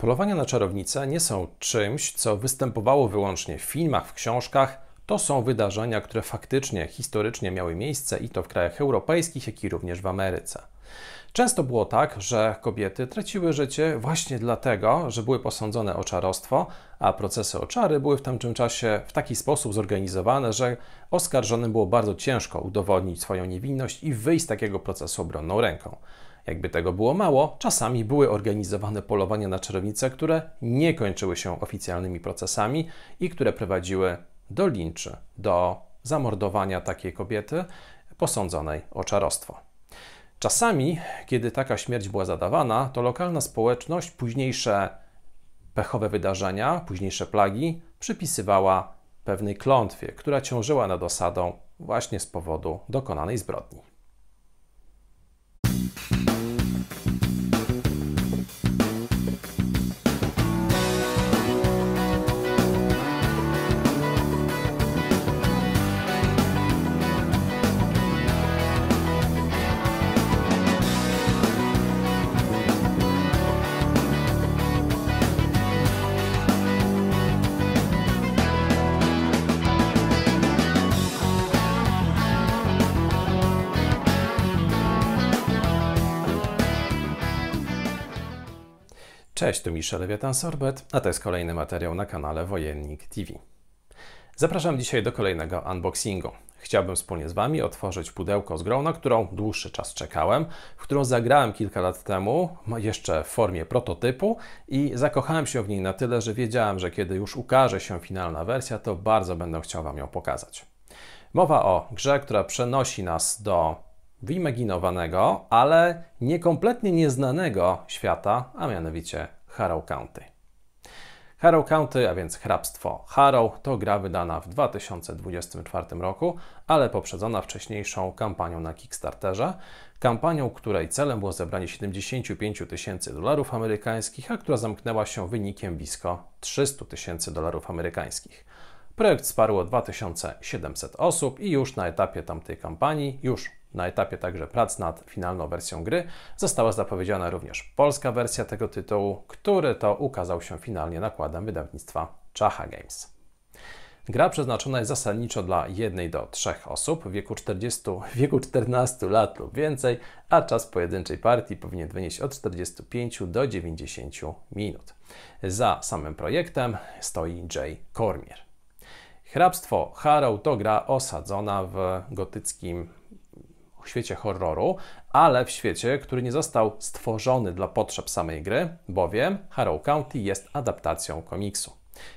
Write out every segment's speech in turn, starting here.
Polowania na czarownice nie są czymś, co występowało wyłącznie w filmach, w książkach. To są wydarzenia, które faktycznie historycznie miały miejsce i to w krajach europejskich, jak i również w Ameryce. Często było tak, że kobiety traciły życie właśnie dlatego, że były posądzone o czarostwo, a procesy o czary były w tamtym czasie w taki sposób zorganizowane, że oskarżonym było bardzo ciężko udowodnić swoją niewinność i wyjść z takiego procesu obronną ręką. Jakby tego było mało, czasami były organizowane polowania na czarownice, które nie kończyły się oficjalnymi procesami i które prowadziły do linczy, do zamordowania takiej kobiety posądzonej o czarostwo. Czasami, kiedy taka śmierć była zadawana, to lokalna społeczność późniejsze pechowe wydarzenia, późniejsze plagi przypisywała pewnej klątwie, która ciążyła nad osadą właśnie z powodu dokonanej zbrodni. Cześć, tu Michel Lewiatan Sorbet, a to jest kolejny materiał na kanale Wojennik TV. Zapraszam dzisiaj do kolejnego unboxingu. Chciałbym wspólnie z Wami otworzyć pudełko z grą, na którą dłuższy czas czekałem, w którą zagrałem kilka lat temu, jeszcze w formie prototypu i zakochałem się w niej na tyle, że wiedziałem, że kiedy już ukaże się finalna wersja, to bardzo będę chciał Wam ją pokazać. Mowa o grze, która przenosi nas do wyimaginowanego, ale niekompletnie nieznanego świata, a mianowicie Harrow County. Harrow County, a więc hrabstwo Harrow, to gra wydana w 2024 roku, ale poprzedzona wcześniejszą kampanią na Kickstarterze, kampanią, której celem było zebranie 75 tysięcy dolarów amerykańskich, a która zamknęła się wynikiem blisko 300 tysięcy dolarów amerykańskich. Projekt wsparło 2700 osób i już na etapie tamtej kampanii, już na etapie także prac nad finalną wersją gry została zapowiedziana również polska wersja tego tytułu, który to ukazał się finalnie nakładem wydawnictwa Czacha Games. Gra przeznaczona jest zasadniczo dla jednej do trzech osób w wieku, 40, wieku 14 lat lub więcej, a czas pojedynczej partii powinien wynieść od 45 do 90 minut. Za samym projektem stoi Jay Cormier. Hrabstwo Harrow to gra osadzona w gotyckim w świecie horroru, ale w świecie, który nie został stworzony dla potrzeb samej gry, bowiem Harrow County jest adaptacją komiksu.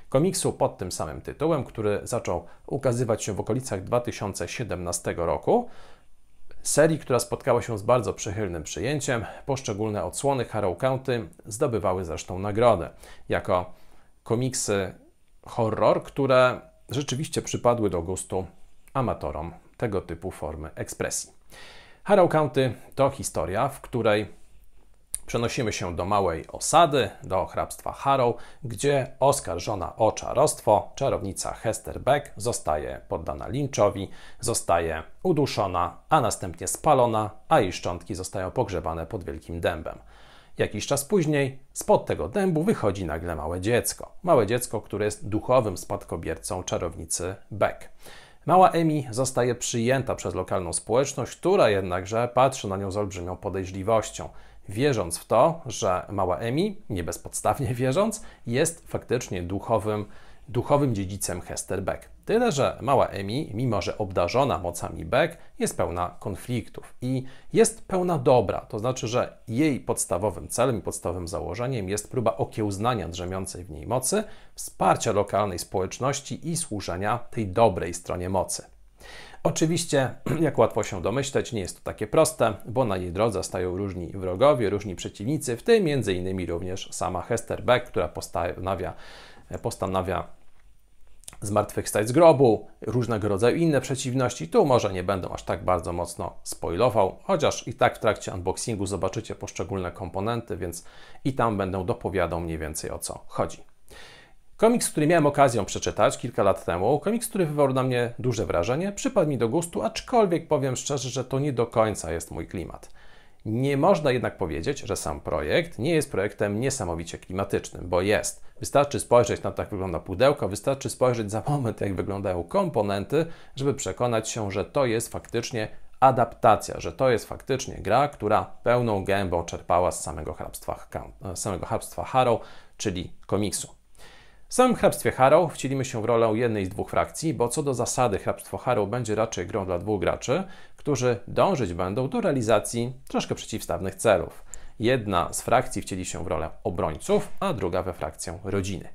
Komiksu pod tym samym tytułem, który zaczął ukazywać się w okolicach 2017 roku, serii, która spotkała się z bardzo przychylnym przyjęciem. Poszczególne odsłony Harrow County zdobywały zresztą nagrodę jako komiksy horror, które rzeczywiście przypadły do gustu amatorom tego typu formy ekspresji. Harrow County to historia, w której przenosimy się do małej osady, do hrabstwa Harrow, gdzie oskarżona o czarostwo, czarownica Hester Beck zostaje poddana linczowi, zostaje uduszona, a następnie spalona, a jej szczątki zostają pogrzebane pod wielkim dębem. Jakiś czas później spod tego dębu wychodzi nagle małe dziecko. Małe dziecko, które jest duchowym spadkobiercą czarownicy Beck. Mała Emi zostaje przyjęta przez lokalną społeczność, która jednakże patrzy na nią z olbrzymią podejrzliwością, wierząc w to, że mała Emi, nie bezpodstawnie wierząc, jest faktycznie duchowym, duchowym dziedzicem Hesterbeck. Tyle, że mała Emi, mimo że obdarzona mocami Beck, jest pełna konfliktów i jest pełna dobra, to znaczy, że jej podstawowym celem i podstawowym założeniem jest próba okiełznania drzemiącej w niej mocy, wsparcia lokalnej społeczności i służenia tej dobrej stronie mocy. Oczywiście, jak łatwo się domyśleć, nie jest to takie proste, bo na jej drodze stają różni wrogowie, różni przeciwnicy, w tym m.in. również sama Hester Beck, która postanawia, postanawia zmartwychwstać z grobu, różnego rodzaju inne przeciwności. Tu może nie będę aż tak bardzo mocno spoilował, chociaż i tak w trakcie unboxingu zobaczycie poszczególne komponenty, więc i tam będę dopowiadał mniej więcej o co chodzi. Komiks, który miałem okazję przeczytać kilka lat temu, komiks, który wywarł na mnie duże wrażenie, przypadł mi do gustu, aczkolwiek powiem szczerze, że to nie do końca jest mój klimat. Nie można jednak powiedzieć, że sam projekt nie jest projektem niesamowicie klimatycznym, bo jest. Wystarczy spojrzeć na to, jak wygląda pudełko, wystarczy spojrzeć za moment, jak wyglądają komponenty, żeby przekonać się, że to jest faktycznie adaptacja, że to jest faktycznie gra, która pełną gębą czerpała z samego hrabstwa, e, samego hrabstwa Harrow, czyli komiksu. W samym hrabstwie Harrow wcielimy się w rolę jednej z dwóch frakcji, bo co do zasady hrabstwo Harrow będzie raczej grą dla dwóch graczy, którzy dążyć będą do realizacji troszkę przeciwstawnych celów. Jedna z frakcji wcieli się w rolę obrońców, a druga we frakcję rodziny.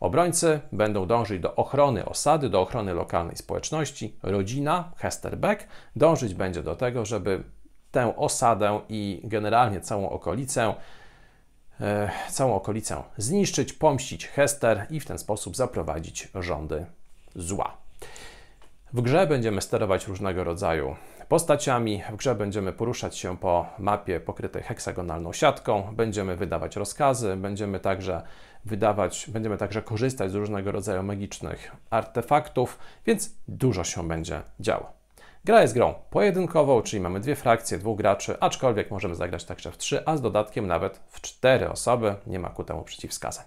Obrońcy będą dążyć do ochrony osady, do ochrony lokalnej społeczności. Rodzina Hester Beck dążyć będzie do tego, żeby tę osadę i generalnie całą okolicę e, całą okolicę zniszczyć, pomścić Hester i w ten sposób zaprowadzić rządy zła. W grze będziemy sterować różnego rodzaju postaciami. W grze będziemy poruszać się po mapie pokrytej heksagonalną siatką, będziemy wydawać rozkazy, będziemy także wydawać, będziemy także korzystać z różnego rodzaju magicznych artefaktów, więc dużo się będzie działo. Gra jest grą pojedynkową, czyli mamy dwie frakcje, dwóch graczy, aczkolwiek możemy zagrać także w trzy, a z dodatkiem nawet w cztery osoby. Nie ma ku temu przeciwwskazań.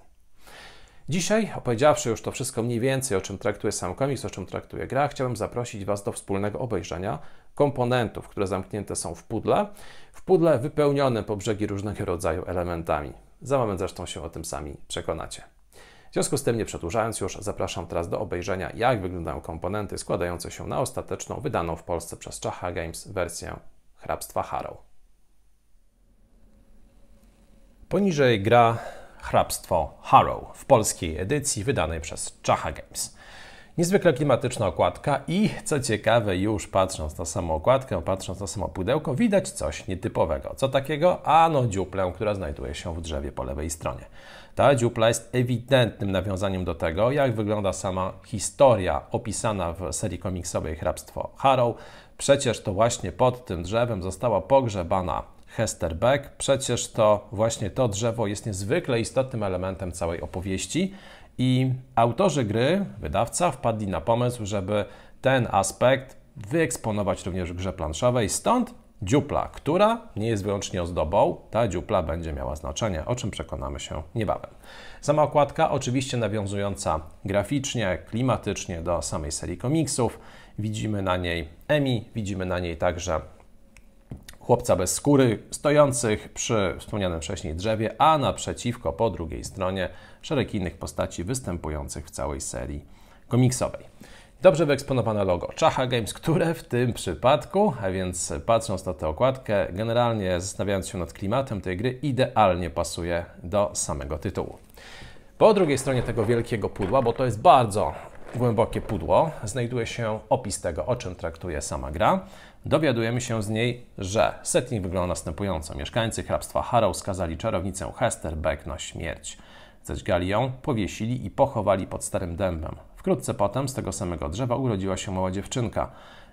Dzisiaj, opowiedziawszy już to wszystko mniej więcej, o czym traktuje sam komiks, o czym traktuje gra, chciałbym zaprosić Was do wspólnego obejrzenia komponentów, które zamknięte są w pudle, w pudle wypełnionym po brzegi różnego rodzaju elementami. Za moment zresztą się o tym sami przekonacie. W związku z tym, nie przedłużając już, zapraszam teraz do obejrzenia, jak wyglądają komponenty składające się na ostateczną, wydaną w Polsce przez Czacha Games wersję Hrabstwa Harrow. Poniżej gra Hrabstwo Harrow w polskiej edycji wydanej przez Czacha Games. Niezwykle klimatyczna okładka i co ciekawe, już patrząc na samą okładkę, patrząc na samo pudełko, widać coś nietypowego. Co takiego? Ano dziuplę, która znajduje się w drzewie po lewej stronie. Ta dziupla jest ewidentnym nawiązaniem do tego, jak wygląda sama historia opisana w serii komiksowej Hrabstwo Harrow. Przecież to właśnie pod tym drzewem została pogrzebana Hester Beck. Przecież to właśnie to drzewo jest niezwykle istotnym elementem całej opowieści i autorzy gry, wydawca, wpadli na pomysł, żeby ten aspekt wyeksponować również w grze planszowej, stąd dziupla, która nie jest wyłącznie ozdobą, ta dziupla będzie miała znaczenie, o czym przekonamy się niebawem. Sama okładka oczywiście nawiązująca graficznie, klimatycznie do samej serii komiksów. Widzimy na niej Emi, widzimy na niej także chłopca bez skóry, stojących przy wspomnianym wcześniej drzewie, a naprzeciwko po drugiej stronie szereg innych postaci występujących w całej serii komiksowej. Dobrze wyeksponowane logo Czacha Games, które w tym przypadku, a więc patrząc na tę okładkę, generalnie zastanawiając się nad klimatem tej gry, idealnie pasuje do samego tytułu. Po drugiej stronie tego wielkiego pudła, bo to jest bardzo głębokie pudło, znajduje się opis tego, o czym traktuje sama gra. Dowiadujemy się z niej, że setting wygląda następująco. Mieszkańcy hrabstwa Harrow skazali czarownicę Hester Beck na śmierć. Zeźgali ją, powiesili i pochowali pod starym dębem. Wkrótce potem z tego samego drzewa urodziła się mała dziewczynka.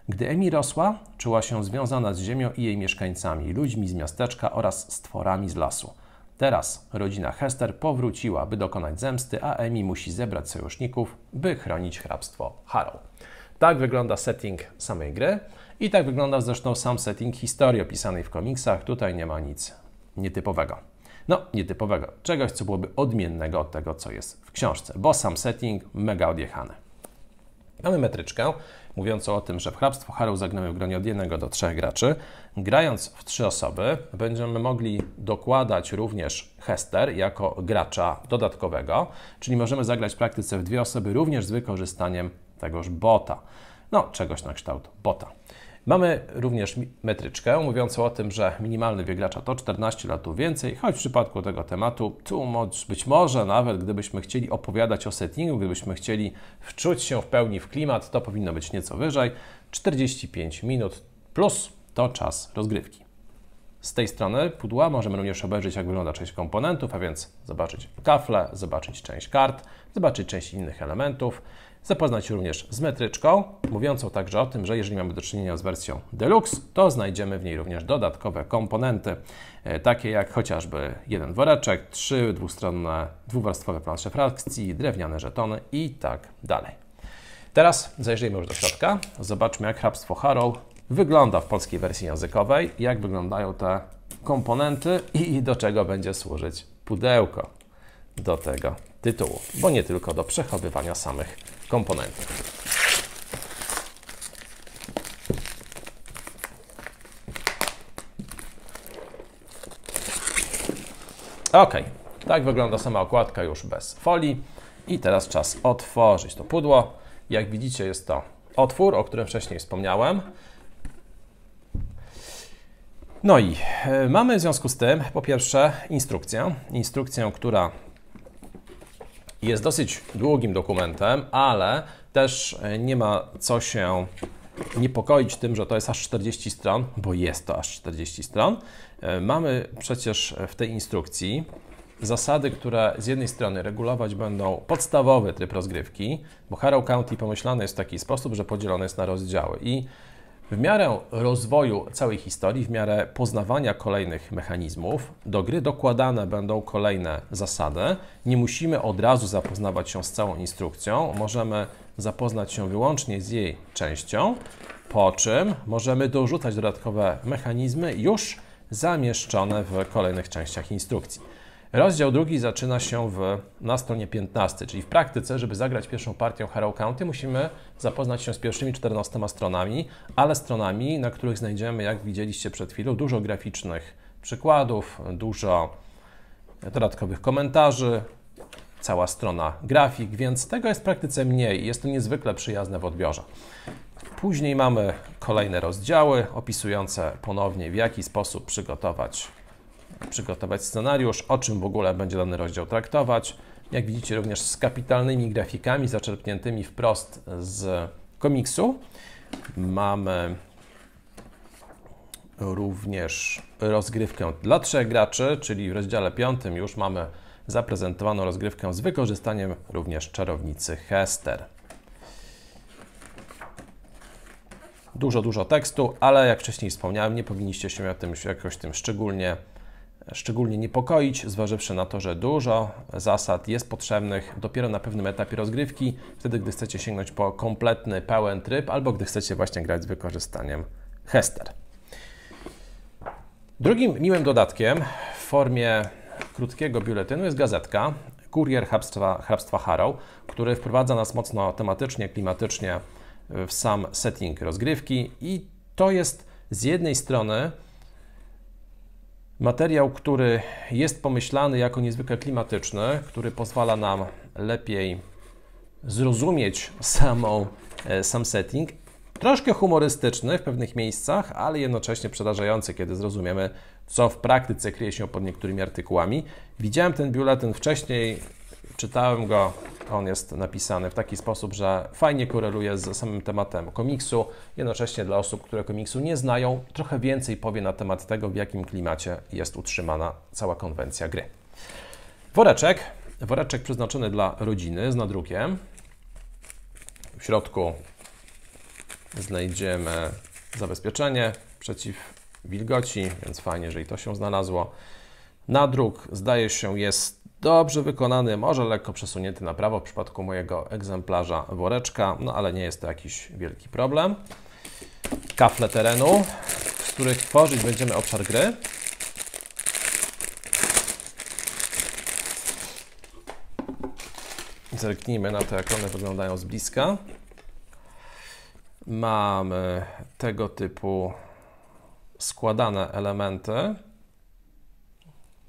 Gdy Emi rosła, czuła się związana z ziemią i jej mieszkańcami, ludźmi z miasteczka oraz stworami z lasu. Teraz rodzina Hester powróciła, by dokonać zemsty, a Emi musi zebrać sojuszników, by chronić hrabstwo Harrow. Tak wygląda setting samej gry. I tak wygląda zresztą sam setting historii opisanej w komiksach. Tutaj nie ma nic nietypowego. No, nietypowego. Czegoś, co byłoby odmiennego od tego, co jest w książce, bo sam setting mega odjechany. Mamy metryczkę mówiącą o tym, że w hrabstwo Haru zagnęły w gronie od jednego do trzech graczy. Grając w trzy osoby, będziemy mogli dokładać również Hester jako gracza dodatkowego, czyli możemy zagrać w praktyce w dwie osoby również z wykorzystaniem tegoż bota. No, czegoś na kształt bota. Mamy również metryczkę mówiącą o tym, że minimalny wiek gracza to 14 lat więcej, choć w przypadku tego tematu tu być może nawet gdybyśmy chcieli opowiadać o settingu, gdybyśmy chcieli wczuć się w pełni w klimat, to powinno być nieco wyżej. 45 minut plus to czas rozgrywki. Z tej strony pudła możemy również obejrzeć, jak wygląda część komponentów, a więc zobaczyć kafle, zobaczyć część kart, zobaczyć część innych elementów. Zapoznać się również z metryczką, mówiącą także o tym, że jeżeli mamy do czynienia z wersją Deluxe, to znajdziemy w niej również dodatkowe komponenty, e, takie jak chociażby jeden woreczek, trzy dwustronne, dwuwarstwowe plansze frakcji, drewniane żetony i tak dalej. Teraz zajrzyjmy już do środka, zobaczmy jak hrabstwo Harrow wygląda w polskiej wersji językowej, jak wyglądają te komponenty i do czego będzie służyć pudełko do tego tytułu, bo nie tylko do przechowywania samych komponentów. Ok, tak wygląda sama okładka już bez folii. I teraz czas otworzyć to pudło. Jak widzicie jest to otwór, o którym wcześniej wspomniałem. No i e, mamy w związku z tym po pierwsze instrukcję, instrukcję, która jest dosyć długim dokumentem, ale też e, nie ma co się niepokoić tym, że to jest aż 40 stron, bo jest to aż 40 stron. E, mamy przecież w tej instrukcji zasady, które z jednej strony regulować będą podstawowy tryb rozgrywki, bo Harrow County pomyślany jest w taki sposób, że podzielony jest na rozdziały i w miarę rozwoju całej historii, w miarę poznawania kolejnych mechanizmów, do gry dokładane będą kolejne zasady. Nie musimy od razu zapoznawać się z całą instrukcją, możemy zapoznać się wyłącznie z jej częścią, po czym możemy dorzucać dodatkowe mechanizmy już zamieszczone w kolejnych częściach instrukcji. Rozdział drugi zaczyna się w, na stronie 15, czyli w praktyce, żeby zagrać pierwszą partię Harrow County, musimy zapoznać się z pierwszymi 14 stronami, ale stronami, na których znajdziemy, jak widzieliście przed chwilą, dużo graficznych przykładów, dużo dodatkowych komentarzy, cała strona grafik, więc tego jest w praktyce mniej. Jest to niezwykle przyjazne w odbiorze. Później mamy kolejne rozdziały opisujące ponownie, w jaki sposób przygotować przygotować scenariusz, o czym w ogóle będzie dany rozdział traktować. Jak widzicie, również z kapitalnymi grafikami zaczerpniętymi wprost z komiksu. Mamy również rozgrywkę dla trzech graczy, czyli w rozdziale piątym już mamy zaprezentowaną rozgrywkę z wykorzystaniem również czarownicy Hester. Dużo, dużo tekstu, ale jak wcześniej wspomniałem, nie powinniście się tym, jakoś tym szczególnie szczególnie niepokoić, zważywszy na to, że dużo zasad jest potrzebnych dopiero na pewnym etapie rozgrywki, wtedy gdy chcecie sięgnąć po kompletny, pełen tryb, albo gdy chcecie właśnie grać z wykorzystaniem Hester. Drugim miłym dodatkiem w formie krótkiego biuletynu jest gazetka Kurier Hrabstwa, Hrabstwa Harrow, który wprowadza nas mocno tematycznie, klimatycznie w sam setting rozgrywki i to jest z jednej strony Materiał, który jest pomyślany jako niezwykle klimatyczny, który pozwala nam lepiej zrozumieć samą, e, sam setting. Troszkę humorystyczny w pewnych miejscach, ale jednocześnie przerażający, kiedy zrozumiemy, co w praktyce kryje się pod niektórymi artykułami. Widziałem ten biuletyn wcześniej, Czytałem go, on jest napisany w taki sposób, że fajnie koreluje z samym tematem komiksu. Jednocześnie dla osób, które komiksu nie znają, trochę więcej powie na temat tego, w jakim klimacie jest utrzymana cała konwencja gry. Woreczek, woreczek przeznaczony dla rodziny z nadrukiem. W środku znajdziemy zabezpieczenie przeciw wilgoci, więc fajnie, że i to się znalazło. Nadruk, zdaje się, jest Dobrze wykonany, może lekko przesunięty na prawo w przypadku mojego egzemplarza woreczka, no ale nie jest to jakiś wielki problem. Kafle terenu, z których tworzyć będziemy obszar gry. Zerknijmy na to, jak one wyglądają z bliska. Mamy tego typu składane elementy.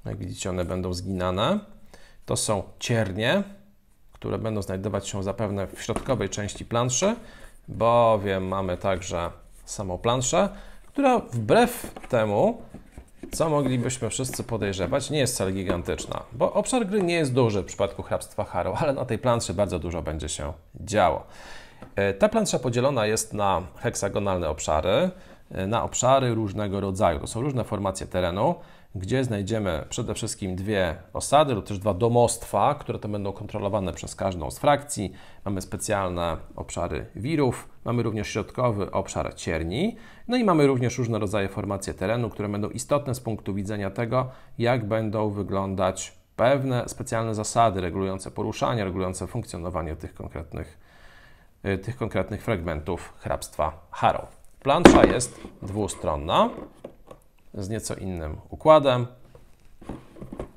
Jak widzicie, one będą zginane to są ciernie, które będą znajdować się zapewne w środkowej części planszy, bowiem mamy także samą planszę, która wbrew temu, co moglibyśmy wszyscy podejrzewać, nie jest wcale gigantyczna, bo obszar gry nie jest duży w przypadku hrabstwa Harrow, ale na tej planszy bardzo dużo będzie się działo. E, ta plansza podzielona jest na heksagonalne obszary, e, na obszary różnego rodzaju. To są różne formacje terenu gdzie znajdziemy przede wszystkim dwie osady lub też dwa domostwa, które to będą kontrolowane przez każdą z frakcji. Mamy specjalne obszary wirów, mamy również środkowy obszar cierni, no i mamy również różne rodzaje formacje terenu, które będą istotne z punktu widzenia tego, jak będą wyglądać pewne specjalne zasady regulujące poruszanie, regulujące funkcjonowanie tych konkretnych, y, tych konkretnych fragmentów hrabstwa Harrow. Plansza jest dwustronna z nieco innym układem.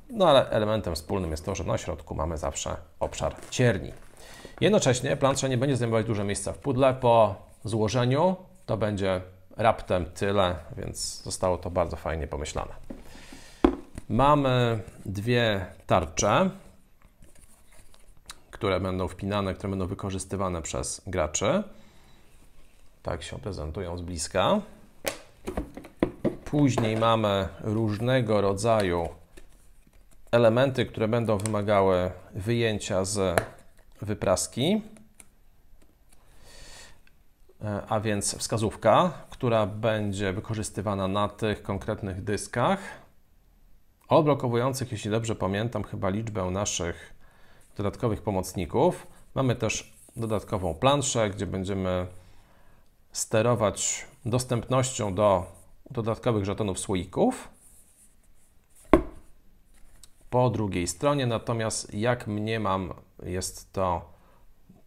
No ale elementem wspólnym jest to, że na środku mamy zawsze obszar cierni. Jednocześnie plansza nie będzie zajmować dużej miejsca w pudle. Po złożeniu to będzie raptem tyle, więc zostało to bardzo fajnie pomyślane. Mamy dwie tarcze, które będą wpinane, które będą wykorzystywane przez graczy. Tak się prezentują z bliska. Później mamy różnego rodzaju elementy, które będą wymagały wyjęcia z wypraski. E, a więc wskazówka, która będzie wykorzystywana na tych konkretnych dyskach, odblokowujących, jeśli dobrze pamiętam, chyba liczbę naszych dodatkowych pomocników. Mamy też dodatkową planszę, gdzie będziemy sterować dostępnością do dodatkowych żetonów słoików po drugiej stronie. Natomiast jak mniemam, jest to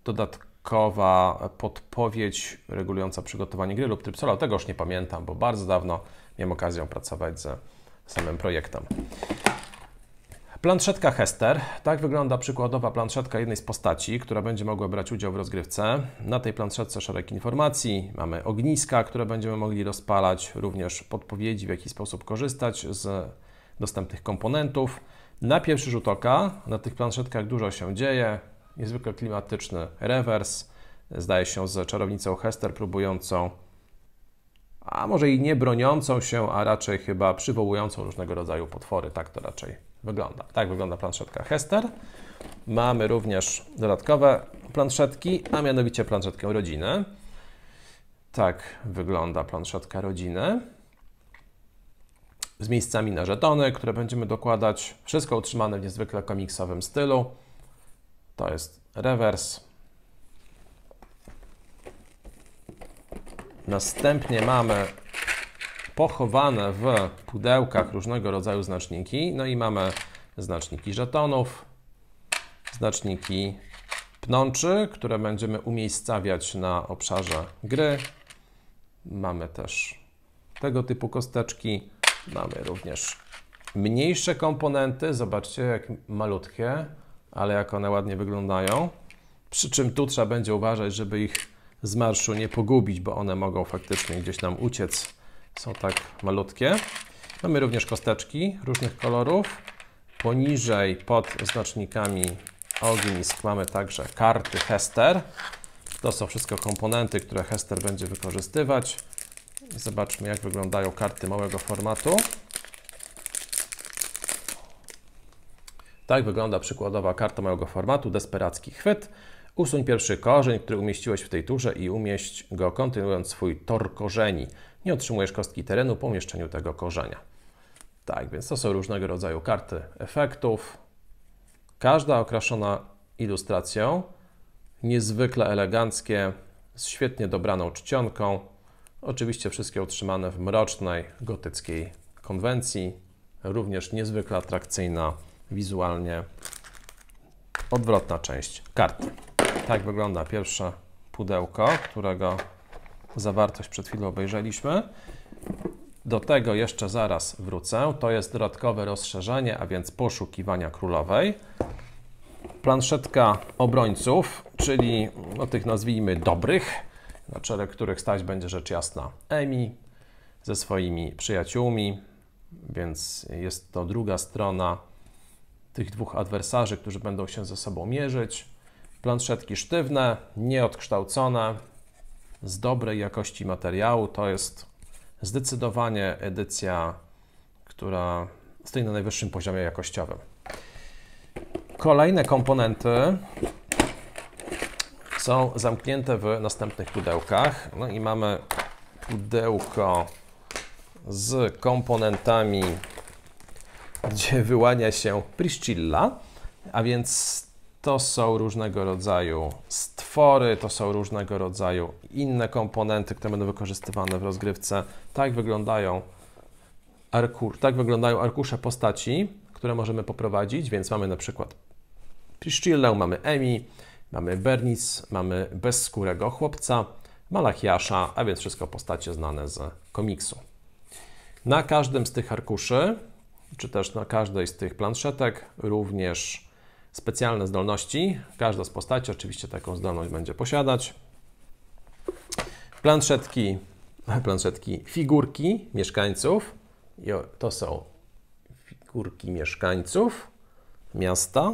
dodatkowa podpowiedź regulująca przygotowanie gry lub tryb solo. Tego już nie pamiętam, bo bardzo dawno miałem okazję pracować ze samym projektem. Planszetka Hester. Tak wygląda przykładowa planszetka jednej z postaci, która będzie mogła brać udział w rozgrywce. Na tej planszetce szereg informacji. Mamy ogniska, które będziemy mogli rozpalać, również podpowiedzi, w jaki sposób korzystać z dostępnych komponentów. Na pierwszy rzut oka na tych planszetkach dużo się dzieje. Niezwykle klimatyczny rewers. Zdaje się z czarownicą Hester próbującą a może i nie broniącą się, a raczej chyba przywołującą różnego rodzaju potwory, tak to raczej wygląda. Tak wygląda planszetka Hester. Mamy również dodatkowe planszetki, a mianowicie planszetkę rodziny. Tak wygląda planszetka rodziny. Z miejscami na żetony, które będziemy dokładać. Wszystko utrzymane w niezwykle komiksowym stylu. To jest rewers. Następnie mamy pochowane w pudełkach różnego rodzaju znaczniki. No i mamy znaczniki żetonów, znaczniki pnączy, które będziemy umiejscawiać na obszarze gry. Mamy też tego typu kosteczki. Mamy również mniejsze komponenty. Zobaczcie, jak malutkie, ale jak one ładnie wyglądają. Przy czym tu trzeba będzie uważać, żeby ich z marszu nie pogubić, bo one mogą faktycznie gdzieś nam uciec są tak malutkie. Mamy również kosteczki różnych kolorów. Poniżej pod znacznikami ognisk mamy także karty Hester. To są wszystko komponenty, które Hester będzie wykorzystywać. Zobaczmy, jak wyglądają karty małego formatu. Tak wygląda przykładowa karta małego formatu, desperacki chwyt. Usuń pierwszy korzeń, który umieściłeś w tej turze i umieść go kontynuując swój tor korzeni nie otrzymujesz kostki terenu po umieszczeniu tego korzenia. Tak, więc to są różnego rodzaju karty efektów. Każda okraszona ilustracją, niezwykle eleganckie, z świetnie dobraną czcionką. Oczywiście wszystkie utrzymane w mrocznej, gotyckiej konwencji. Również niezwykle atrakcyjna wizualnie odwrotna część karty. Tak wygląda pierwsze pudełko, którego zawartość przed chwilą obejrzeliśmy. Do tego jeszcze zaraz wrócę. To jest dodatkowe rozszerzenie, a więc poszukiwania królowej. Planszetka obrońców, czyli no, tych nazwijmy dobrych, na czele których stać będzie rzecz jasna Emi ze swoimi przyjaciółmi, więc jest to druga strona tych dwóch adwersarzy, którzy będą się ze sobą mierzyć. Planszetki sztywne, nieodkształcone, z dobrej jakości materiału. To jest zdecydowanie edycja, która stoi na najwyższym poziomie jakościowym. Kolejne komponenty są zamknięte w następnych pudełkach. No i mamy pudełko z komponentami, gdzie wyłania się Priscilla, a więc to są różnego rodzaju stwory, to są różnego rodzaju inne komponenty, które będą wykorzystywane w rozgrywce. Tak wyglądają, arkur, tak wyglądają arkusze postaci, które możemy poprowadzić, więc mamy na przykład Priscillę, mamy Emi, mamy Bernice, mamy bezskórego chłopca, Malachiasza, a więc wszystko postacie znane z komiksu. Na każdym z tych arkuszy, czy też na każdej z tych planszetek również specjalne zdolności. Każda z postaci oczywiście taką zdolność będzie posiadać. Planszetki, planszetki, figurki mieszkańców. To są figurki mieszkańców miasta.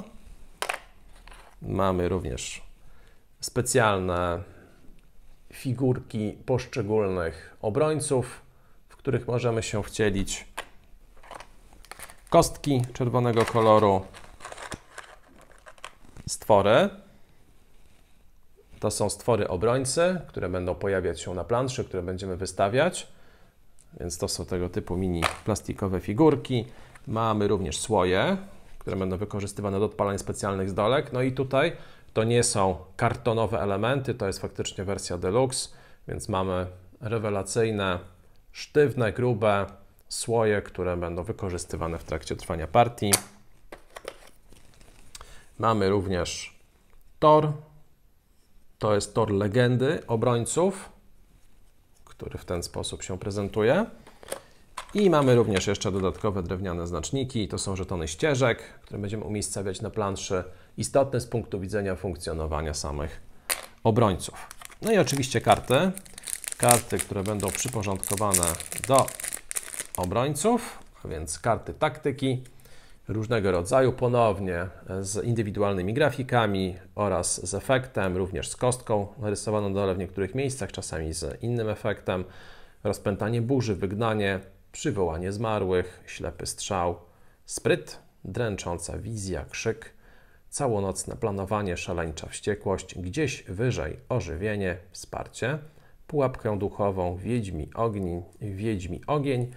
Mamy również specjalne figurki poszczególnych obrońców, w których możemy się wcielić. Kostki czerwonego koloru, stwory. To są stwory obrońcy, które będą pojawiać się na planszy, które będziemy wystawiać. Więc to są tego typu mini plastikowe figurki. Mamy również słoje, które będą wykorzystywane do odpalania specjalnych zdolek. No i tutaj to nie są kartonowe elementy, to jest faktycznie wersja deluxe, więc mamy rewelacyjne, sztywne, grube słoje, które będą wykorzystywane w trakcie trwania partii. Mamy również tor. To jest tor legendy obrońców, który w ten sposób się prezentuje. I mamy również jeszcze dodatkowe drewniane znaczniki. To są żetony ścieżek, które będziemy umiejscawiać na planszy. Istotne z punktu widzenia funkcjonowania samych obrońców. No i oczywiście karty. Karty, które będą przyporządkowane do obrońców, a więc karty taktyki różnego rodzaju, ponownie z indywidualnymi grafikami oraz z efektem, również z kostką narysowaną na dole w niektórych miejscach, czasami z innym efektem, rozpętanie burzy, wygnanie, przywołanie zmarłych, ślepy strzał, spryt, dręcząca wizja, krzyk, całonocne planowanie, szaleńcza wściekłość, gdzieś wyżej ożywienie, wsparcie, pułapkę duchową, wiedźmi ogni, wiedźmi ogień,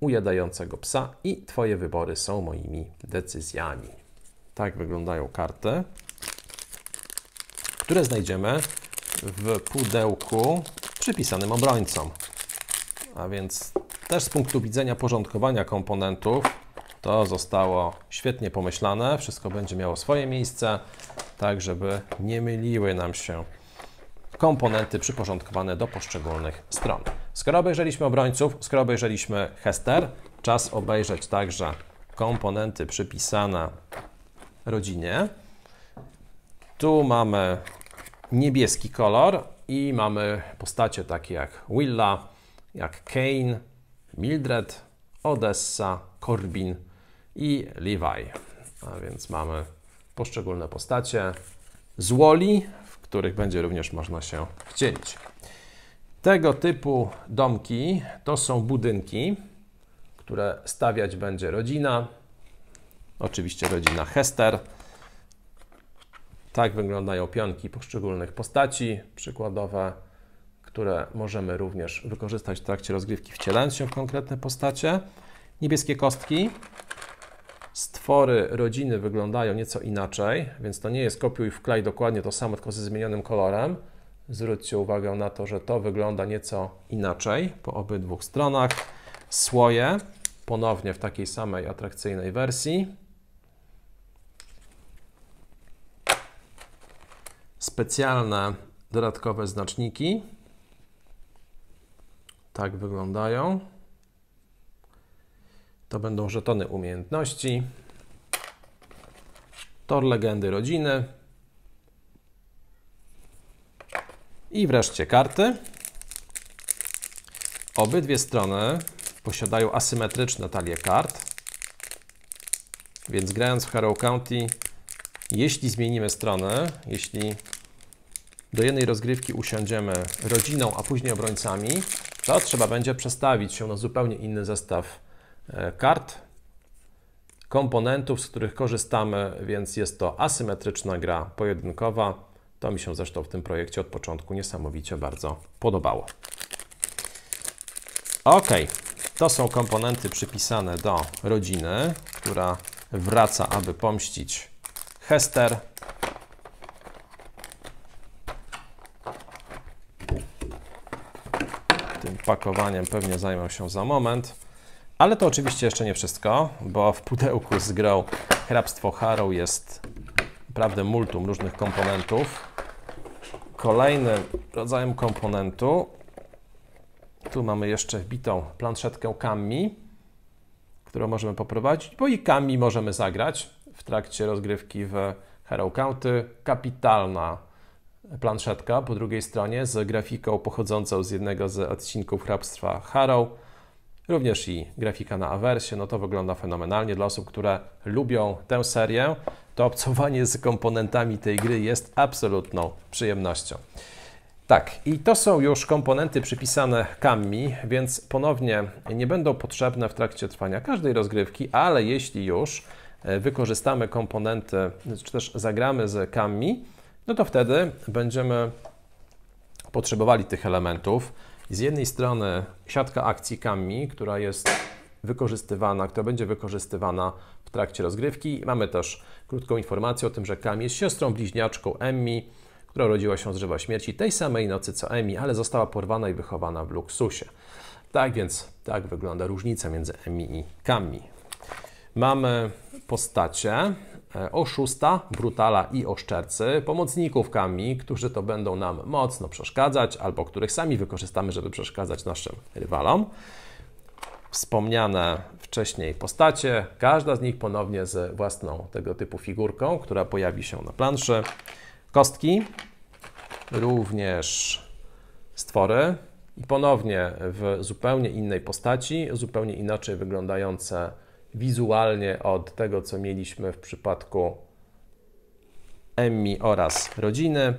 ujadającego psa i Twoje wybory są moimi decyzjami. Tak wyglądają karty, które znajdziemy w pudełku przypisanym obrońcom. A więc też z punktu widzenia porządkowania komponentów to zostało świetnie pomyślane, wszystko będzie miało swoje miejsce, tak żeby nie myliły nam się komponenty przyporządkowane do poszczególnych stron. Skoro obejrzeliśmy obrońców, skoro obejrzeliśmy Hester, czas obejrzeć także komponenty przypisane rodzinie. Tu mamy niebieski kolor i mamy postacie takie jak Willa, jak Kane, Mildred, Odessa, Corbin i Levi. A więc mamy poszczególne postacie. Z Woli których będzie również można się wcielić. Tego typu domki to są budynki, które stawiać będzie rodzina, oczywiście rodzina Hester. Tak wyglądają pionki poszczególnych postaci przykładowe, które możemy również wykorzystać w trakcie rozgrywki, wcielając się w konkretne postacie. Niebieskie kostki Stwory rodziny wyglądają nieco inaczej, więc to nie jest kopiuj wklej dokładnie to samo, tylko ze zmienionym kolorem. Zwróćcie uwagę na to, że to wygląda nieco inaczej po obydwu stronach. Słoje ponownie w takiej samej atrakcyjnej wersji. Specjalne dodatkowe znaczniki. Tak wyglądają. To będą żetony umiejętności. Tor legendy rodziny. I wreszcie karty. Obydwie strony posiadają asymetryczne talie kart. Więc grając w Harrow County, jeśli zmienimy stronę, jeśli do jednej rozgrywki usiądziemy rodziną, a później obrońcami, to trzeba będzie przestawić się na zupełnie inny zestaw E, kart, komponentów, z których korzystamy, więc jest to asymetryczna gra pojedynkowa. To mi się zresztą w tym projekcie od początku niesamowicie bardzo podobało. Ok, to są komponenty przypisane do rodziny, która wraca, aby pomścić Hester. Tym pakowaniem pewnie zajmę się za moment. Ale to oczywiście jeszcze nie wszystko, bo w pudełku z grą Hrabstwo Harrow jest naprawdę multum różnych komponentów. Kolejnym rodzajem komponentu tu mamy jeszcze wbitą planszetkę Kami, którą możemy poprowadzić, bo i Kami możemy zagrać w trakcie rozgrywki w Harrow County. Kapitalna planszetka po drugiej stronie z grafiką pochodzącą z jednego z odcinków hrabstwa Harrow. Również i grafika na awersie, no to wygląda fenomenalnie. Dla osób, które lubią tę serię, to obcowanie z komponentami tej gry jest absolutną przyjemnością. Tak, i to są już komponenty przypisane Kammi, więc ponownie nie będą potrzebne w trakcie trwania każdej rozgrywki, ale jeśli już e, wykorzystamy komponenty, czy też zagramy z Kammi, no to wtedy będziemy potrzebowali tych elementów. Z jednej strony siatka akcji Kami, która jest wykorzystywana, która będzie wykorzystywana w trakcie rozgrywki. Mamy też krótką informację o tym, że Kami jest siostrą bliźniaczką Emmy, która rodziła się z żywa śmierci tej samej nocy co Emmy, ale została porwana i wychowana w luksusie. Tak więc tak wygląda różnica między Emmy i Kami. Mamy postacie, E, oszusta, brutala i oszczercy, pomocnikówkami, którzy to będą nam mocno przeszkadzać, albo których sami wykorzystamy, żeby przeszkadzać naszym rywalom. Wspomniane wcześniej postacie, każda z nich ponownie z własną tego typu figurką, która pojawi się na planszy. Kostki, również stwory i ponownie w zupełnie innej postaci, zupełnie inaczej wyglądające wizualnie od tego, co mieliśmy w przypadku Emmy oraz rodziny.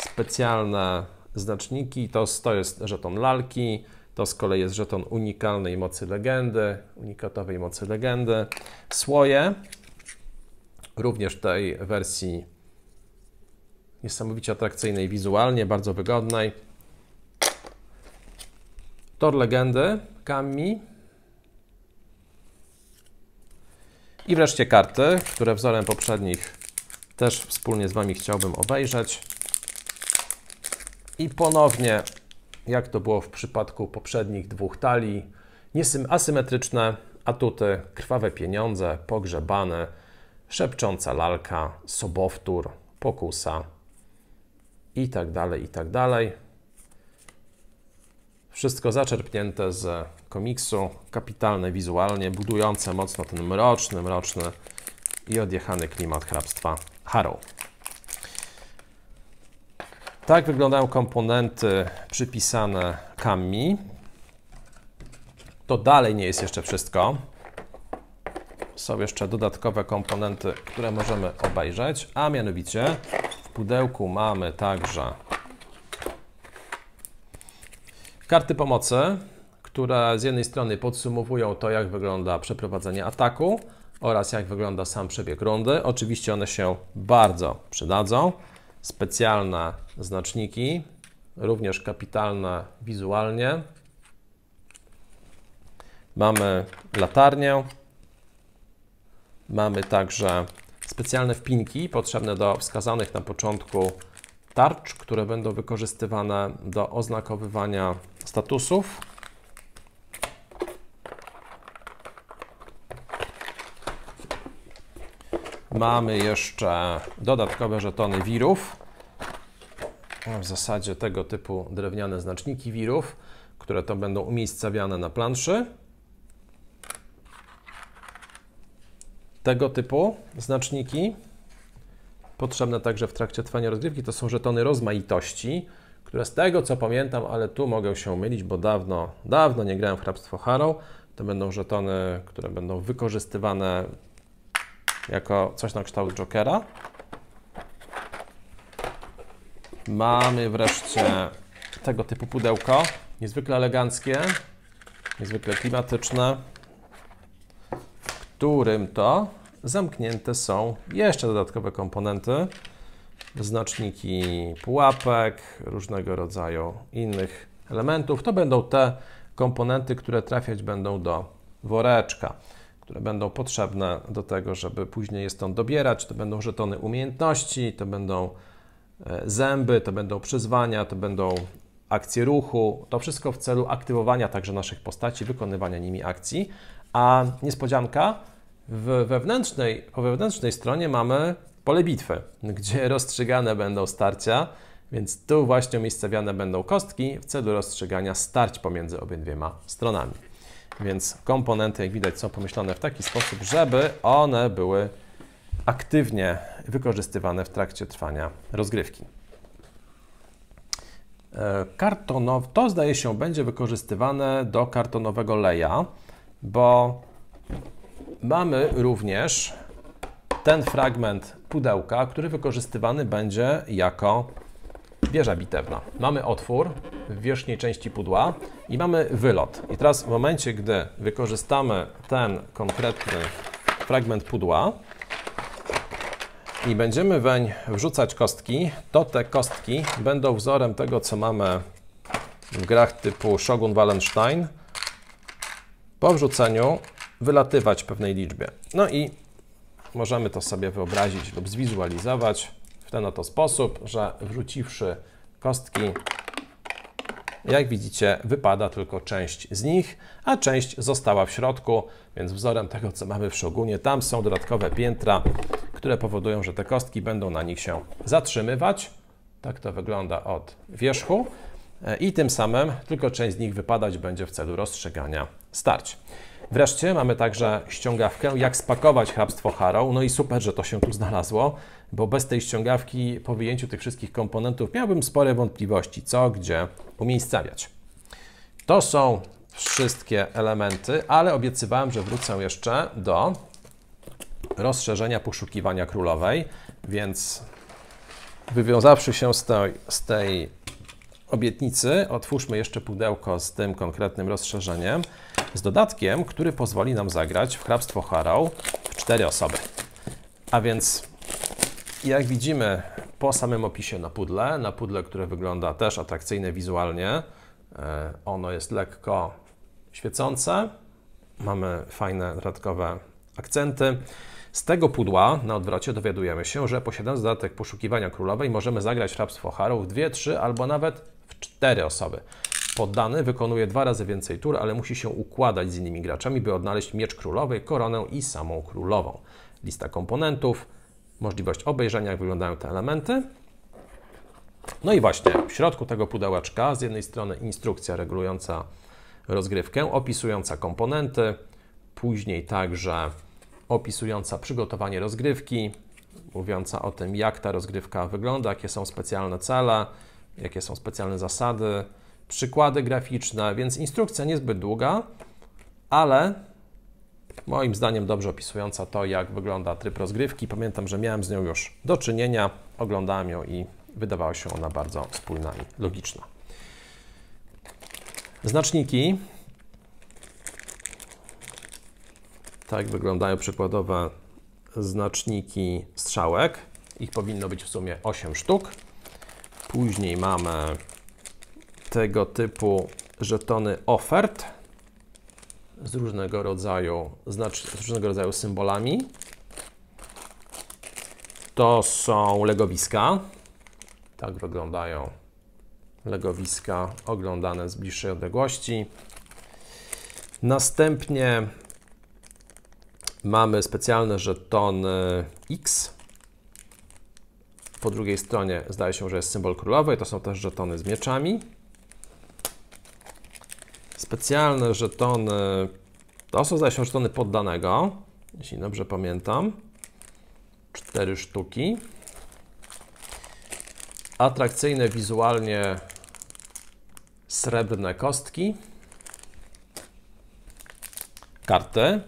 Specjalne znaczniki to, to jest żeton lalki, to z kolei jest żeton unikalnej mocy legendy, unikatowej mocy legendy. Słoje, również w tej wersji niesamowicie atrakcyjnej wizualnie, bardzo wygodnej. Tor legendy, Kami, I wreszcie karty, które wzorem poprzednich też wspólnie z Wami chciałbym obejrzeć. I ponownie, jak to było w przypadku poprzednich dwóch talii, asymetryczne atuty, krwawe pieniądze, pogrzebane, szepcząca lalka, sobowtór, pokusa i tak dalej, i tak dalej. Wszystko zaczerpnięte z komiksu, kapitalne wizualnie, budujące mocno ten mroczny, mroczny i odjechany klimat hrabstwa Harrow. Tak wyglądają komponenty przypisane Kami. To dalej nie jest jeszcze wszystko. Są jeszcze dodatkowe komponenty, które możemy obejrzeć, a mianowicie w pudełku mamy także Karty pomocy, które z jednej strony podsumowują to, jak wygląda przeprowadzenie ataku oraz jak wygląda sam przebieg rundy. Oczywiście one się bardzo przydadzą. Specjalne znaczniki, również kapitalne wizualnie. Mamy latarnię. Mamy także specjalne wpinki potrzebne do wskazanych na początku tarcz, które będą wykorzystywane do oznakowywania statusów. Mamy jeszcze dodatkowe żetony wirów. W zasadzie tego typu drewniane znaczniki wirów, które to będą umiejscowiane na planszy. Tego typu znaczniki potrzebne także w trakcie trwania rozgrywki to są żetony rozmaitości które z tego co pamiętam, ale tu mogę się mylić, bo dawno, dawno nie grałem w hrabstwo Harrow, to będą żetony, które będą wykorzystywane jako coś na kształt Jokera. Mamy wreszcie tego typu pudełko, niezwykle eleganckie, niezwykle klimatyczne, w którym to zamknięte są jeszcze dodatkowe komponenty znaczniki pułapek, różnego rodzaju innych elementów. To będą te komponenty, które trafiać będą do woreczka, które będą potrzebne do tego, żeby później je stąd dobierać. To będą żetony umiejętności, to będą e, zęby, to będą przyzwania, to będą akcje ruchu. To wszystko w celu aktywowania także naszych postaci, wykonywania nimi akcji. A niespodzianka, w wewnętrznej, po wewnętrznej stronie mamy pole bitwy, gdzie rozstrzygane będą starcia, więc tu właśnie umiejscowiane będą kostki w celu rozstrzygania starć pomiędzy obydwiema stronami. Więc komponenty, jak widać, są pomyślane w taki sposób, żeby one były aktywnie wykorzystywane w trakcie trwania rozgrywki. E, kartonow, to zdaje się będzie wykorzystywane do kartonowego leja, bo mamy również ten fragment pudełka, który wykorzystywany będzie jako wieża bitewna. Mamy otwór w wierzchniej części pudła i mamy wylot. I teraz w momencie, gdy wykorzystamy ten konkretny fragment pudła i będziemy weń wrzucać kostki, to te kostki będą wzorem tego, co mamy w grach typu Shogun Wallenstein po wrzuceniu wylatywać w pewnej liczbie. No i możemy to sobie wyobrazić lub zwizualizować w ten oto sposób, że wrzuciwszy kostki, jak widzicie, wypada tylko część z nich, a część została w środku, więc wzorem tego, co mamy w szogunie, tam są dodatkowe piętra, które powodują, że te kostki będą na nich się zatrzymywać. Tak to wygląda od wierzchu e, i tym samym tylko część z nich wypadać będzie w celu rozstrzygania starć. Wreszcie mamy także ściągawkę, jak spakować hrabstwo Harrow. No i super, że to się tu znalazło, bo bez tej ściągawki po wyjęciu tych wszystkich komponentów miałbym spore wątpliwości, co, gdzie umiejscawiać. To są wszystkie elementy, ale obiecywałem, że wrócę jeszcze do rozszerzenia poszukiwania królowej, więc wywiązawszy się z tej, z tej obietnicy otwórzmy jeszcze pudełko z tym konkretnym rozszerzeniem, z dodatkiem, który pozwoli nam zagrać w hrabstwo Harrow w cztery osoby. A więc jak widzimy po samym opisie na pudle, na pudle, które wygląda też atrakcyjne wizualnie, e, ono jest lekko świecące, mamy fajne dodatkowe akcenty. Z tego pudła na odwrocie dowiadujemy się, że posiadając dodatek poszukiwania królowej możemy zagrać hrabstwo Harrow w dwie, trzy, albo nawet w 4 osoby. Poddany wykonuje dwa razy więcej tur, ale musi się układać z innymi graczami, by odnaleźć miecz królowej, koronę i samą królową. Lista komponentów, możliwość obejrzenia, jak wyglądają te elementy. No i właśnie, w środku tego pudełeczka z jednej strony instrukcja regulująca rozgrywkę, opisująca komponenty, później także opisująca przygotowanie rozgrywki, mówiąca o tym, jak ta rozgrywka wygląda, jakie są specjalne cele, jakie są specjalne zasady, przykłady graficzne, więc instrukcja niezbyt długa, ale moim zdaniem dobrze opisująca to, jak wygląda tryb rozgrywki. Pamiętam, że miałem z nią już do czynienia, oglądałem ją i wydawała się ona bardzo spójna i logiczna. Znaczniki. Tak wyglądają przykładowe znaczniki strzałek. Ich powinno być w sumie 8 sztuk. Później mamy tego typu żetony ofert z różnego rodzaju, znaczy, z różnego rodzaju symbolami. To są legowiska. Tak wyglądają legowiska oglądane z bliższej odległości. Następnie mamy specjalne żetony X, po drugiej stronie zdaje się, że jest symbol królowej. To są też żetony z mieczami. Specjalne żetony... To są zdaje się żetony poddanego, jeśli dobrze pamiętam. Cztery sztuki. Atrakcyjne wizualnie srebrne kostki. Karty.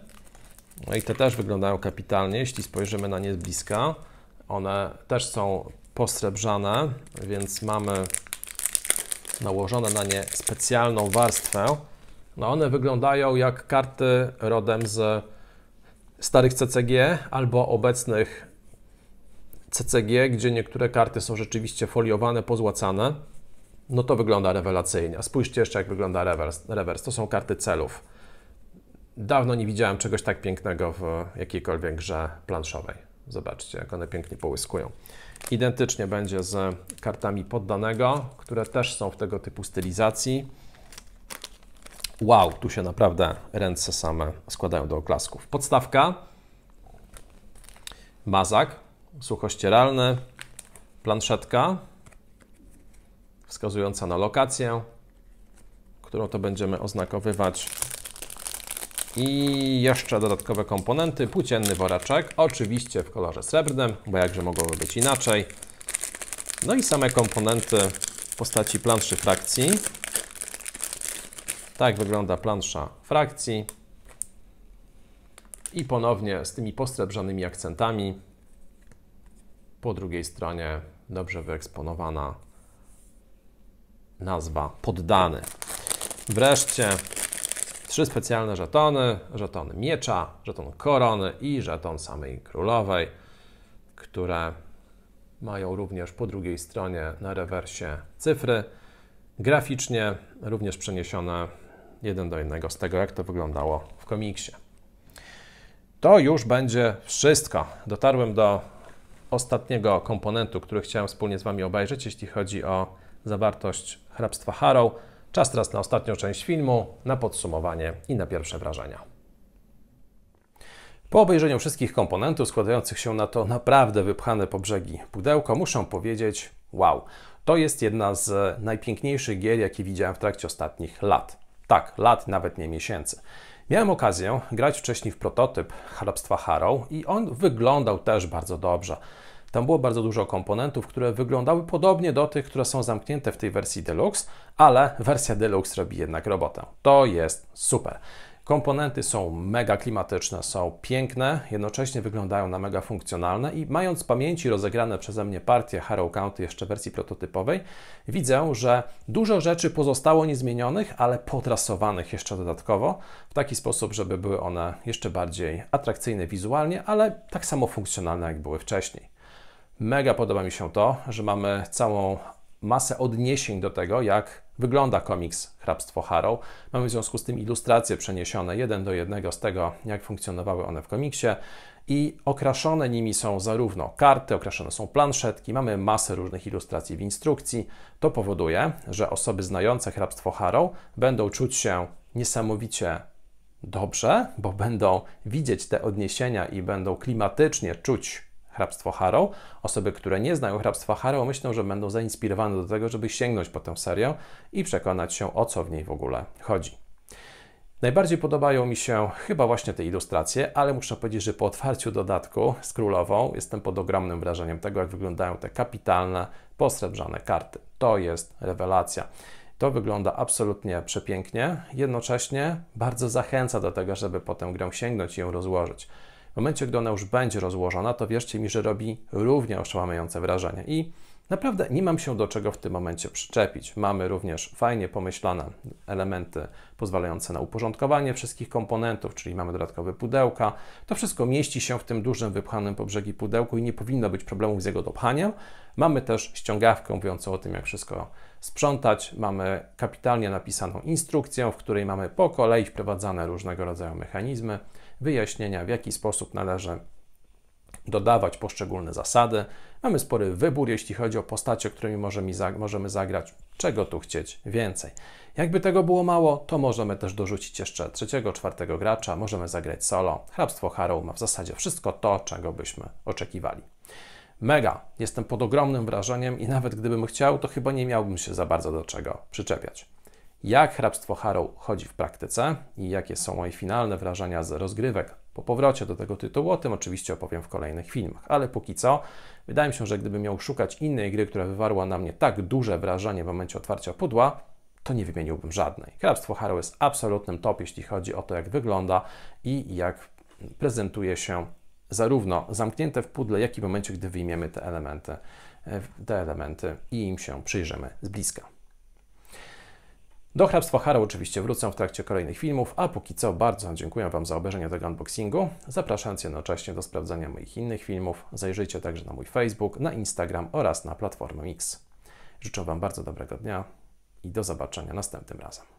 No i te też wyglądają kapitalnie, jeśli spojrzymy na nie z bliska. One też są posrebrzane, więc mamy nałożone na nie specjalną warstwę. No one wyglądają jak karty rodem z starych CCG albo obecnych CCG, gdzie niektóre karty są rzeczywiście foliowane, pozłacane. No to wygląda rewelacyjnie. A spójrzcie jeszcze, jak wygląda rewers. rewers. To są karty celów. Dawno nie widziałem czegoś tak pięknego w jakiejkolwiek grze planszowej. Zobaczcie, jak one pięknie połyskują. Identycznie będzie z kartami poddanego, które też są w tego typu stylizacji. Wow, tu się naprawdę ręce same składają do oklasków. Podstawka, mazak suchościeralny, planszetka wskazująca na lokację, którą to będziemy oznakowywać i jeszcze dodatkowe komponenty, płócienny woreczek, oczywiście w kolorze srebrnym, bo jakże mogłoby być inaczej. No i same komponenty w postaci planszy frakcji. Tak wygląda plansza frakcji. I ponownie z tymi posrebrzanymi akcentami. Po drugiej stronie dobrze wyeksponowana nazwa poddany. Wreszcie trzy specjalne żetony, żeton miecza, żeton korony i żeton samej królowej, które mają również po drugiej stronie na rewersie cyfry, graficznie również przeniesione jeden do jednego z tego, jak to wyglądało w komiksie. To już będzie wszystko. Dotarłem do ostatniego komponentu, który chciałem wspólnie z Wami obejrzeć, jeśli chodzi o zawartość hrabstwa Harrow. Czas teraz na ostatnią część filmu, na podsumowanie i na pierwsze wrażenia. Po obejrzeniu wszystkich komponentów składających się na to naprawdę wypchane po brzegi pudełko, muszę powiedzieć: wow, to jest jedna z najpiękniejszych gier, jakie widziałem w trakcie ostatnich lat. Tak, lat, nawet nie miesięcy. Miałem okazję grać wcześniej w prototyp hrabstwa Harrow i on wyglądał też bardzo dobrze. Tam było bardzo dużo komponentów, które wyglądały podobnie do tych, które są zamknięte w tej wersji Deluxe, ale wersja Deluxe robi jednak robotę. To jest super. Komponenty są mega klimatyczne, są piękne, jednocześnie wyglądają na mega funkcjonalne i mając w pamięci rozegrane przeze mnie partie Harrow County jeszcze w wersji prototypowej, widzę, że dużo rzeczy pozostało niezmienionych, ale potrasowanych jeszcze dodatkowo, w taki sposób, żeby były one jeszcze bardziej atrakcyjne wizualnie, ale tak samo funkcjonalne jak były wcześniej. Mega podoba mi się to, że mamy całą masę odniesień do tego, jak wygląda komiks Hrabstwo Harrow. Mamy w związku z tym ilustracje przeniesione jeden do jednego z tego, jak funkcjonowały one w komiksie i okraszone nimi są zarówno karty, okraszone są planszetki, mamy masę różnych ilustracji w instrukcji. To powoduje, że osoby znające Hrabstwo Harrow będą czuć się niesamowicie dobrze, bo będą widzieć te odniesienia i będą klimatycznie czuć hrabstwo Harrow. Osoby, które nie znają hrabstwa Harrow, myślą, że będą zainspirowane do tego, żeby sięgnąć po tę serię i przekonać się, o co w niej w ogóle chodzi. Najbardziej podobają mi się chyba właśnie te ilustracje, ale muszę powiedzieć, że po otwarciu dodatku z królową jestem pod ogromnym wrażeniem tego, jak wyglądają te kapitalne, posrebrzane karty. To jest rewelacja. To wygląda absolutnie przepięknie, jednocześnie bardzo zachęca do tego, żeby po tę grę sięgnąć i ją rozłożyć. W momencie, gdy ona już będzie rozłożona, to wierzcie mi, że robi równie oszałamiające wrażenie. I Naprawdę nie mam się do czego w tym momencie przyczepić. Mamy również fajnie pomyślane elementy pozwalające na uporządkowanie wszystkich komponentów, czyli mamy dodatkowe pudełka. To wszystko mieści się w tym dużym, wypchanym po brzegi pudełku i nie powinno być problemów z jego dopchaniem. Mamy też ściągawkę mówiącą o tym, jak wszystko sprzątać. Mamy kapitalnie napisaną instrukcję, w której mamy po kolei wprowadzane różnego rodzaju mechanizmy wyjaśnienia, w jaki sposób należy dodawać poszczególne zasady. Mamy spory wybór, jeśli chodzi o postacie, którymi możemy, możemy zagrać, czego tu chcieć więcej. Jakby tego było mało, to możemy też dorzucić jeszcze trzeciego, czwartego gracza, możemy zagrać solo. Hrabstwo Harrow ma w zasadzie wszystko to, czego byśmy oczekiwali. Mega! Jestem pod ogromnym wrażeniem i nawet gdybym chciał, to chyba nie miałbym się za bardzo do czego przyczepiać jak hrabstwo Harrow chodzi w praktyce i jakie są moje finalne wrażenia z rozgrywek. Po powrocie do tego tytułu o tym oczywiście opowiem w kolejnych filmach, ale póki co wydaje mi się, że gdybym miał szukać innej gry, która wywarła na mnie tak duże wrażenie w momencie otwarcia pudła, to nie wymieniłbym żadnej. Hrabstwo Harrow jest absolutnym top, jeśli chodzi o to, jak wygląda i jak prezentuje się zarówno zamknięte w pudle, jak i w momencie, gdy wyjmiemy te elementy, e, te elementy i im się przyjrzymy z bliska. Do hrabstwa Haro oczywiście wrócę w trakcie kolejnych filmów, a póki co bardzo dziękuję Wam za obejrzenie tego unboxingu, zapraszając jednocześnie do sprawdzania moich innych filmów. Zajrzyjcie także na mój Facebook, na Instagram oraz na platformę Mix. Życzę Wam bardzo dobrego dnia i do zobaczenia następnym razem.